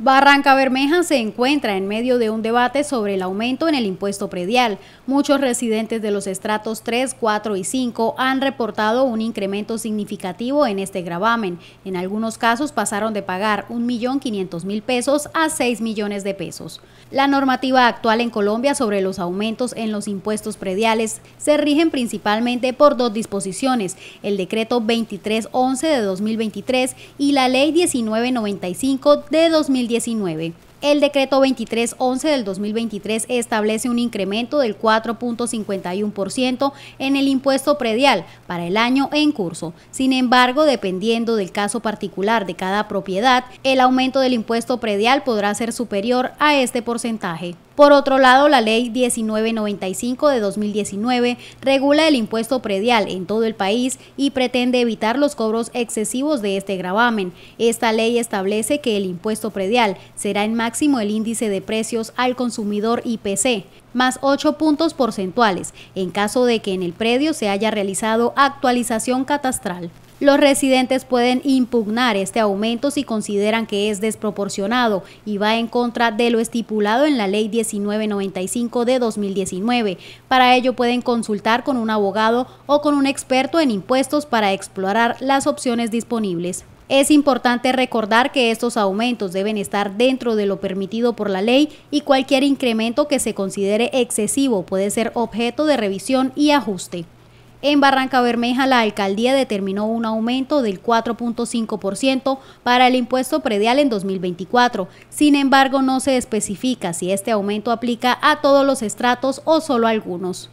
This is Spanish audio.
Barranca Bermeja se encuentra en medio de un debate sobre el aumento en el impuesto predial. Muchos residentes de los estratos 3, 4 y 5 han reportado un incremento significativo en este gravamen. En algunos casos pasaron de pagar 1.500.000 pesos a 6 millones de pesos. La normativa actual en Colombia sobre los aumentos en los impuestos prediales se rigen principalmente por dos disposiciones, el decreto 2311 de 2023 y la ley 1995 de 2023. El decreto 2311 del 2023 establece un incremento del 4.51% en el impuesto predial para el año en curso. Sin embargo, dependiendo del caso particular de cada propiedad, el aumento del impuesto predial podrá ser superior a este porcentaje. Por otro lado, la ley 1995 de 2019 regula el impuesto predial en todo el país y pretende evitar los cobros excesivos de este gravamen. Esta ley establece que el impuesto predial será en máximo el índice de precios al consumidor IPC más 8 puntos porcentuales en caso de que en el predio se haya realizado actualización catastral. Los residentes pueden impugnar este aumento si consideran que es desproporcionado y va en contra de lo estipulado en la Ley 1995 de 2019. Para ello pueden consultar con un abogado o con un experto en impuestos para explorar las opciones disponibles. Es importante recordar que estos aumentos deben estar dentro de lo permitido por la ley y cualquier incremento que se considere excesivo puede ser objeto de revisión y ajuste. En Barranca Bermeja, la alcaldía determinó un aumento del 4.5% para el impuesto predial en 2024. Sin embargo, no se especifica si este aumento aplica a todos los estratos o solo a algunos.